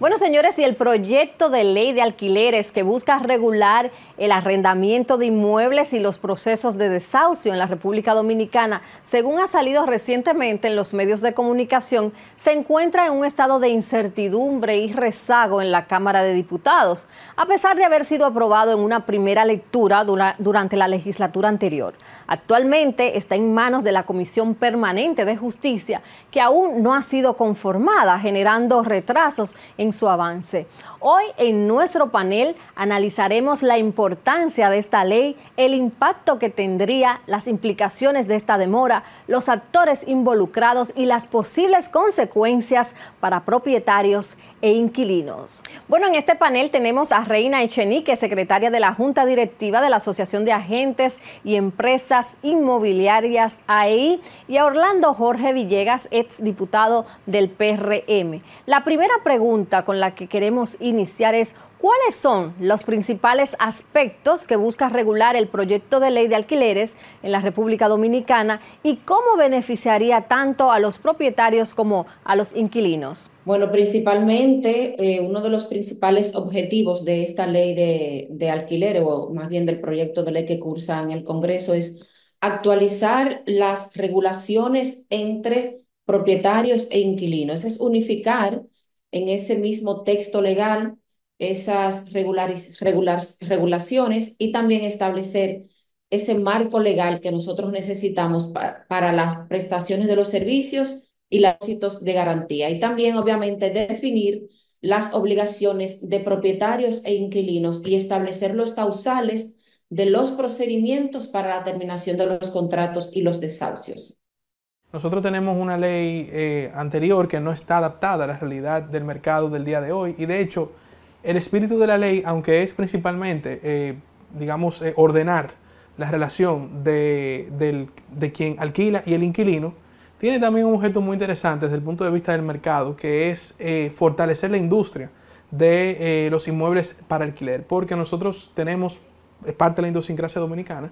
Bueno, señores, y el proyecto de ley de alquileres que busca regular el arrendamiento de inmuebles y los procesos de desahucio en la República Dominicana, según ha salido recientemente en los medios de comunicación, se encuentra en un estado de incertidumbre y rezago en la Cámara de Diputados, a pesar de haber sido aprobado en una primera lectura durante la legislatura anterior. Actualmente está en manos de la Comisión Permanente de Justicia, que aún no ha sido conformada, generando retrasos en su avance. Hoy en nuestro panel analizaremos la importancia de esta ley, el impacto que tendría, las implicaciones de esta demora, los actores involucrados y las posibles consecuencias para propietarios e inquilinos. Bueno, en este panel tenemos a Reina Echenique, secretaria de la Junta Directiva de la Asociación de Agentes y Empresas Inmobiliarias AI, e y a Orlando Jorge Villegas, exdiputado del PRM. La primera pregunta con la que queremos iniciar es, ¿Cuáles son los principales aspectos que busca regular el proyecto de ley de alquileres en la República Dominicana y cómo beneficiaría tanto a los propietarios como a los inquilinos? Bueno, principalmente eh, uno de los principales objetivos de esta ley de, alquiler, o más bien del proyecto de ley que cursa en el Congreso, es actualizar las regulaciones entre propietarios e inquilinos, es unificar en ese mismo texto legal esas regulaciones y también establecer ese marco legal que nosotros necesitamos para las prestaciones de los servicios y los sitios de garantía. Y también, obviamente, definir las obligaciones de propietarios e inquilinos y establecer los causales de los procedimientos para la terminación de los contratos y los desahucios. Nosotros tenemos una ley eh, anterior que no está adaptada a la realidad del mercado del día de hoy y de hecho el espíritu de la ley, aunque es principalmente, eh, digamos, eh, ordenar la relación de, quien alquila y el inquilino, tiene también un objeto muy interesante desde el punto de vista del mercado, que es eh, fortalecer la industria de los inmuebles para alquiler, porque nosotros tenemos, es parte de la idiosincrasia dominicana,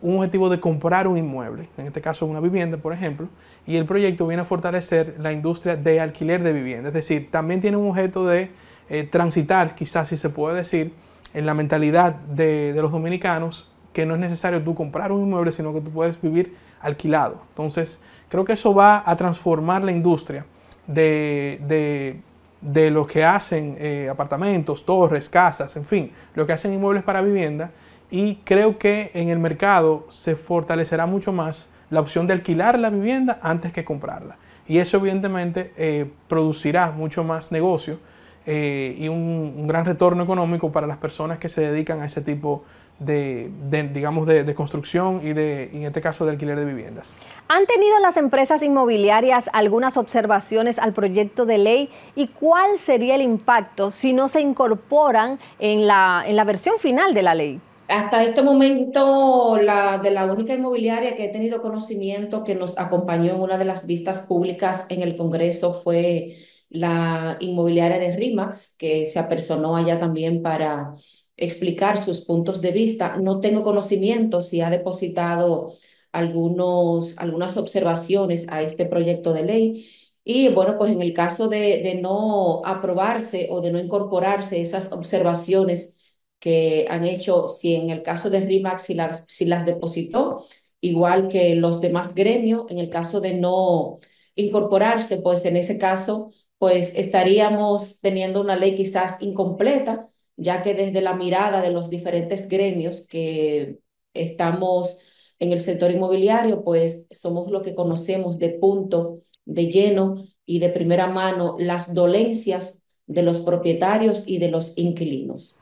un objetivo de comprar un inmueble, en este caso una vivienda, por ejemplo, y el proyecto viene a fortalecer la industria de alquiler de vivienda, es decir, también tiene un objeto de eh, transitar, quizás si se puede decir, en la mentalidad de, los dominicanos, que no es necesario tú comprar un inmueble, sino que tú puedes vivir alquilado. Entonces, creo que eso va a transformar la industria de, de, los que hacen eh, apartamentos, torres, casas, en fin, lo que hacen inmuebles para vivienda. Y creo que en el mercado se fortalecerá mucho más la opción de alquilar la vivienda antes que comprarla. Y eso evidentemente eh, producirá mucho más negocio eh, y un, gran retorno económico para las personas que se dedican a ese tipo de, digamos, de, construcción y, de, en este caso de alquiler de viviendas. ¿Han tenido las empresas inmobiliarias algunas observaciones al proyecto de ley y cuál sería el impacto si no se incorporan en la, en la versión final de la ley? Hasta este momento, la de la única inmobiliaria que he tenido conocimiento que nos acompañó en una de las vistas públicas en el Congreso fue la inmobiliaria de RIMAX, que se apersonó allá también para explicar sus puntos de vista. No tengo conocimiento si ha depositado algunos, algunas observaciones a este proyecto de ley. Y bueno, pues en el caso de, no aprobarse o de no incorporarse esas observaciones que han hecho, si en el caso de RIMAX si las, si las depositó, igual que los demás gremios, en el caso de no incorporarse, pues en ese caso pues estaríamos teniendo una ley quizás incompleta, ya que desde la mirada de los diferentes gremios que estamos en el sector inmobiliario, pues somos lo que conocemos de punto, de lleno y de primera mano las dolencias de los propietarios y de los inquilinos.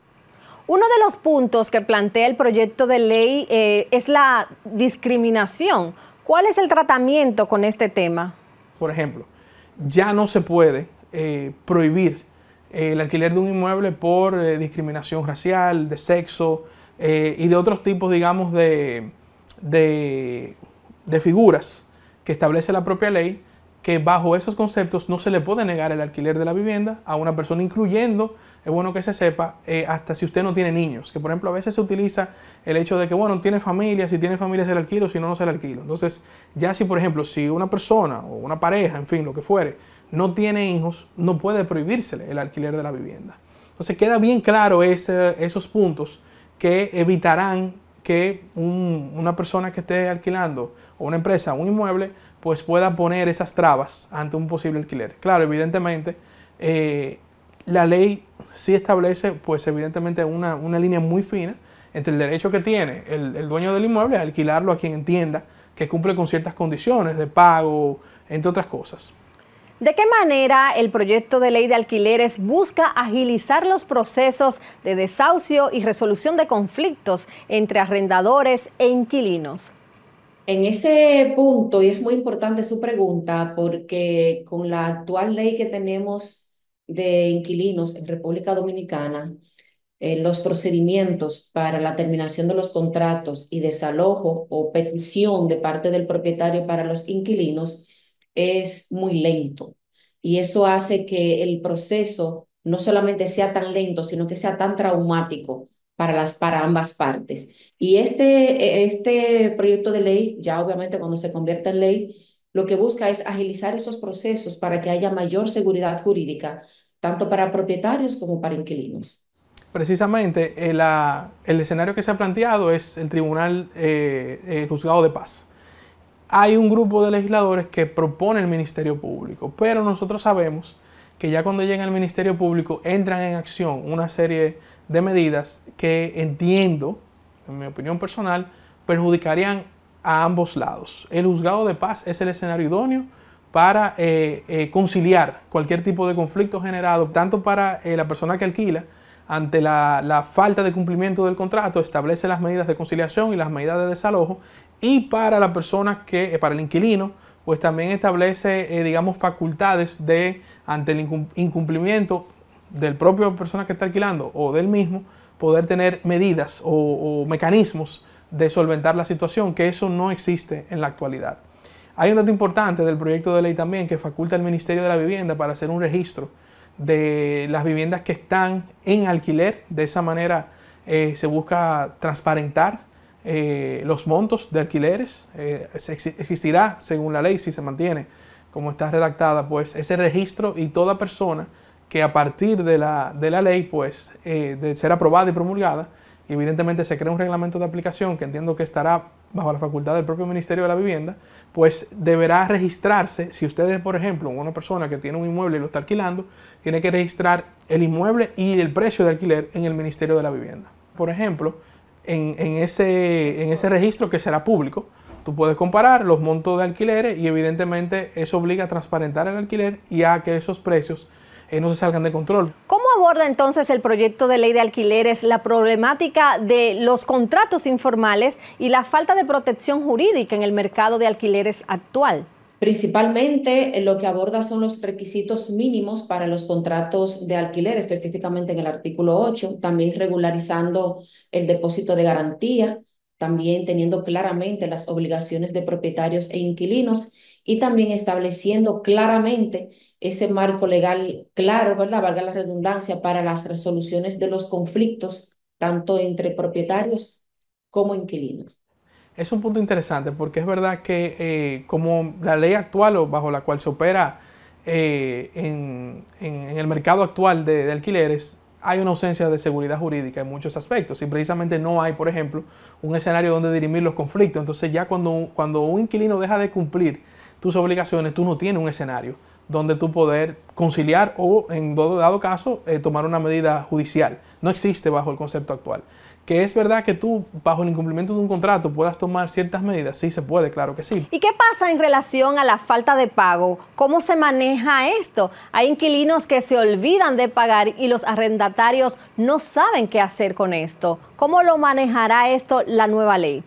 Uno de los puntos que plantea el proyecto de ley eh, es la discriminación. ¿Cuál es el tratamiento con este tema? Por ejemplo, ya no se puede eh, prohibir eh, el alquiler de un inmueble por eh, discriminación racial, de sexo y de otros tipos, digamos, de, de, de, figuras que establece la propia ley, que bajo esos conceptos no se le puede negar el alquiler de la vivienda a una persona, incluyendo, es bueno que se sepa, hasta si usted no tiene niños, que por ejemplo a veces se utiliza el hecho de que, bueno, tiene familia, si tiene familia se le alquilo, si no, no se le alquilo. Entonces, ya si por ejemplo, si una persona o una pareja, en fin, lo que fuere, no tiene hijos, no puede prohibírsele el alquiler de la vivienda. Entonces queda bien claro esos puntos que evitarán que una persona que esté alquilando o una empresa, un inmueble, pues pueda poner esas trabas ante un posible alquiler. Claro, evidentemente, eh, la ley sí establece, pues evidentemente, una, línea muy fina entre el derecho que tiene el, el dueño del inmueble a alquilarlo a quien entienda que cumple con ciertas condiciones de pago, entre otras cosas. ¿De qué manera el proyecto de ley de alquileres busca agilizar los procesos de desahucio y resolución de conflictos entre arrendadores e inquilinos? En ese punto, y es muy importante su pregunta, porque con la actual ley que tenemos de inquilinos en República Dominicana, eh, los procedimientos para la terminación de los contratos y desalojo o petición de parte del propietario para los inquilinos es muy lento y eso hace que el proceso no solamente sea tan lento, sino que sea tan traumático para, las, para ambas partes. Y este, e, este proyecto de ley, ya obviamente cuando se convierte en ley, lo que busca es agilizar esos procesos para que haya mayor seguridad jurídica, tanto para propietarios como para inquilinos. Precisamente el, eh, el escenario que se ha planteado es el tribunal, eh, juzgado de paz hay un grupo de legisladores que propone el Ministerio Público, pero nosotros sabemos que ya cuando llega el Ministerio Público entran en acción una serie de medidas que entiendo, en mi opinión personal, perjudicarían a ambos lados. El juzgado de paz es el escenario idóneo para eh, eh, conciliar cualquier tipo de conflicto generado, tanto para eh, la persona que alquila, ante la, falta de cumplimiento del contrato, establece las medidas de conciliación y las medidas de desalojo y para la persona que, eh, para el inquilino, pues también establece, eh, digamos, facultades de, ante el incumplimiento del propio persona que está alquilando o del mismo, poder tener medidas o, mecanismos de solventar la situación, que eso no existe en la actualidad. Hay un dato importante del proyecto de ley también que faculta al Ministerio de la Vivienda para hacer un registro de las viviendas que están en alquiler. De esa manera eh, se busca transparentar eh, los montos de alquileres. Eh, existirá, según la ley, si se mantiene como está redactada, pues ese registro y toda persona que a partir de la, de la ley, pues, eh, de ser aprobada y promulgada, evidentemente se crea un reglamento de aplicación que entiendo que estará bajo la facultad del propio Ministerio de la Vivienda, pues deberá registrarse, si ustedes, por ejemplo, una persona que tiene un inmueble y lo está alquilando, tiene que registrar el inmueble y el precio de alquiler en el Ministerio de la Vivienda. Por ejemplo, en, ese, registro que será público. Tú puedes comparar los montos de alquileres y evidentemente eso obliga a transparentar el alquiler y a que esos precios eh, no se salgan de control. ¿Cómo aborda entonces el proyecto de ley de alquileres la problemática de los contratos informales y la falta de protección jurídica en el mercado de alquileres actual? Principalmente eh, lo que aborda son los requisitos mínimos para los contratos de alquiler, específicamente en el artículo 8, también regularizando el depósito de garantía, también teniendo claramente las obligaciones de propietarios e inquilinos y también estableciendo claramente ese marco legal claro, ¿verdad? Valga la redundancia, para las resoluciones de los conflictos, tanto entre propietarios como inquilinos es un punto interesante porque es verdad que eh, como la ley actual o bajo la cual se opera eh, en, el mercado actual de, alquileres, hay una ausencia de seguridad jurídica en muchos aspectos y precisamente no hay, por ejemplo, un escenario donde dirimir los conflictos. Entonces ya cuando, cuando un inquilino deja de cumplir tus obligaciones, tú no tienes un escenario donde tú poder conciliar o, en dado caso, eh, tomar una medida judicial. No existe bajo el concepto actual. Que es verdad que tú, bajo el incumplimiento de un contrato, puedas tomar ciertas medidas. Sí, se puede, claro que sí. ¿Y qué pasa en relación a la falta de pago? ¿Cómo se maneja esto? Hay inquilinos que se olvidan de pagar y los arrendatarios no saben qué hacer con esto. ¿Cómo lo manejará esto la nueva ley?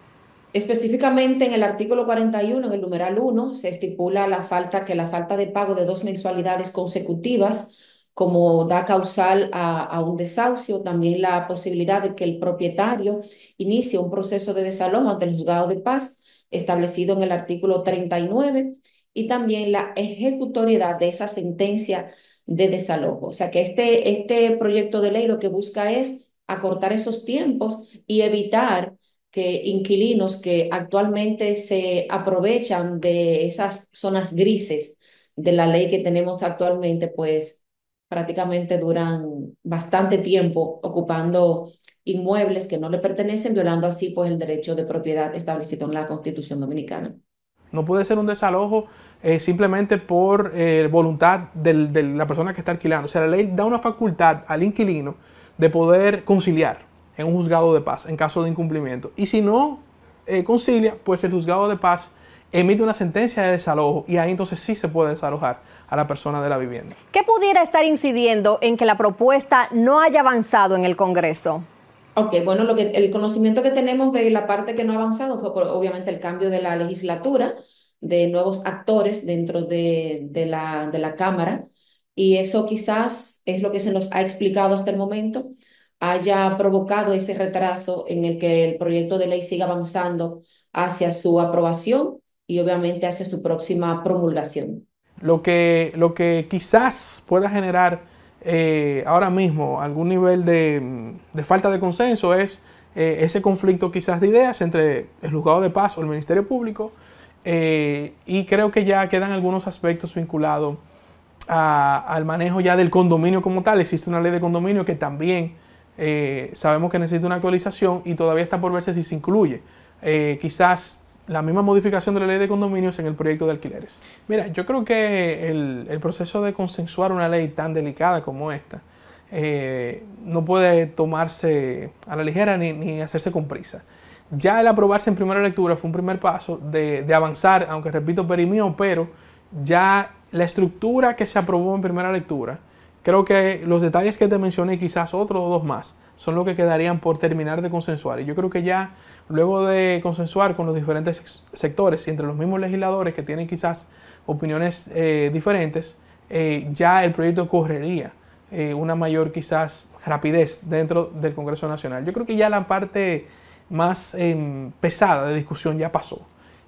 Específicamente en el artículo 41, en el numeral 1, se estipula la falta que la falta de pago de dos mensualidades consecutivas como da causal a, un desahucio, también la posibilidad de que el propietario inicie un proceso de desalojo ante el juzgado de paz establecido en el artículo 39 y también la ejecutoriedad de esa sentencia de desalojo. O sea que este, este proyecto de ley lo que busca es acortar esos tiempos y evitar que inquilinos que actualmente se aprovechan de esas zonas grises de la ley que tenemos actualmente, pues prácticamente duran bastante tiempo ocupando inmuebles que no le pertenecen, violando así pues el derecho de propiedad establecido en la Constitución Dominicana. No puede ser un desalojo eh, simplemente por eh, voluntad del, de la persona que está alquilando. O sea, la ley da una facultad al inquilino de poder conciliar en un juzgado de paz en caso de incumplimiento. Y si no eh, concilia, pues el juzgado de paz emite una sentencia de desalojo y ahí entonces sí se puede desalojar a la persona de la vivienda. ¿Qué pudiera estar incidiendo en que la propuesta no haya avanzado en el Congreso? Ok, bueno, lo que, el conocimiento que tenemos de la parte que no ha avanzado fue obviamente el cambio de la legislatura, de nuevos actores dentro de, de, la, de la Cámara, y eso quizás es lo que se nos ha explicado hasta el momento haya provocado ese retraso en el que el proyecto de ley siga avanzando hacia su aprobación y obviamente hacia su próxima promulgación. Lo que, lo que quizás pueda generar eh, ahora mismo algún nivel de, falta de consenso es eh, ese conflicto quizás de ideas entre el juzgado de paz o el Ministerio Público eh, y creo que ya quedan algunos aspectos vinculados al manejo ya del condominio como tal. Existe una ley de condominio que también eh, sabemos que necesita una actualización y todavía está por verse si se incluye eh, quizás la misma modificación de la ley de condominios en el proyecto de alquileres. Mira, yo creo que el, proceso de consensuar una ley tan delicada como esta eh, no puede tomarse a la ligera ni, hacerse con prisa. Ya el aprobarse en primera lectura fue un primer paso de, avanzar, aunque repito, perimío, pero ya la estructura que se aprobó en primera lectura Creo que los detalles que te mencioné quizás otro o dos más son lo que quedarían por terminar de consensuar. Y yo creo que ya luego de consensuar con los diferentes sectores y entre los mismos legisladores que tienen quizás opiniones eh, diferentes, eh, ya el proyecto correría eh, una mayor quizás rapidez dentro del Congreso Nacional. Yo creo que ya la parte más em, pesada de discusión ya pasó.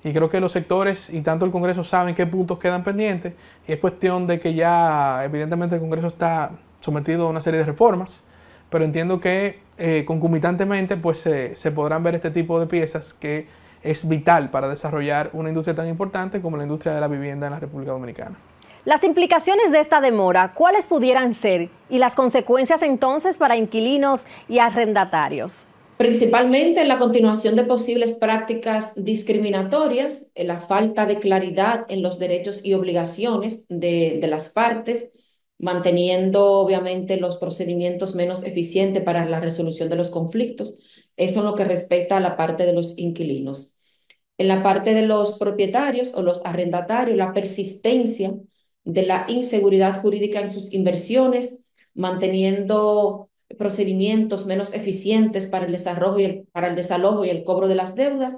Y creo que los sectores y tanto el Congreso saben qué puntos quedan pendientes y es cuestión de que ya evidentemente el Congreso está sometido a una serie de reformas, pero entiendo que eh, concomitantemente pues se podrán ver este tipo de piezas que es vital para desarrollar una industria tan importante como la industria de la vivienda en la República Dominicana. Las implicaciones de esta demora, ¿cuáles pudieran ser? Y las consecuencias entonces para inquilinos y arrendatarios principalmente en la continuación de posibles prácticas discriminatorias, la falta de claridad en los derechos y obligaciones de, de las partes, manteniendo obviamente los procedimientos menos eficientes para la resolución de los conflictos. Eso en lo que respecta a la parte de los inquilinos. En la parte de los propietarios o los arrendatarios, la persistencia de la inseguridad jurídica en sus inversiones, manteniendo procedimientos menos eficientes para el desarrollo y para el desalojo y el cobro de las deudas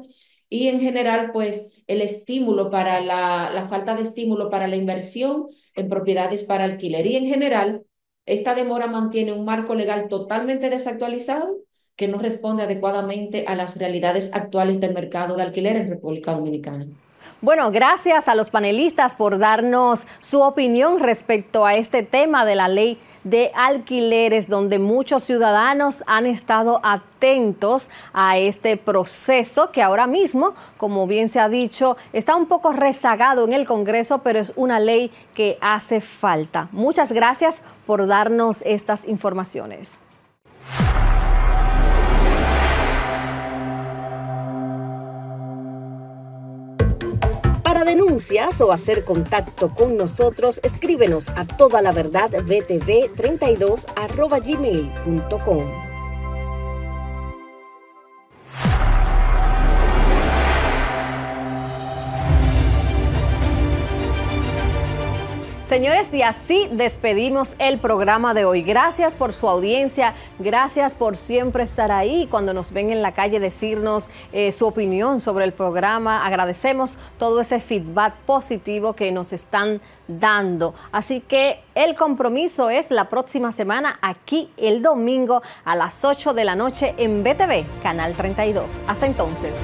y en general pues el estímulo para la, la falta de estímulo para la inversión en propiedades para alquiler y en general esta demora mantiene un marco legal totalmente desactualizado que no responde adecuadamente a las realidades actuales del mercado de alquiler en República Dominicana. Bueno, gracias a los panelistas por darnos su opinión respecto a este tema de la ley de alquileres, donde muchos ciudadanos han estado atentos a este proceso que ahora mismo, como bien se ha dicho, está un poco rezagado en el Congreso, pero es una ley que hace falta. Muchas gracias por darnos estas informaciones. anuncias o hacer contacto con nosotros, escríbenos a toda la verdad btv 32 gmail.com. Señores, y así despedimos el programa de hoy. Gracias por su audiencia, gracias por siempre estar ahí cuando nos ven en la calle decirnos eh, su opinión sobre el programa. Agradecemos todo ese feedback positivo que nos están dando. Así que el compromiso es la próxima semana aquí el domingo a las 8 de la noche en BTV, Canal 32. Hasta entonces.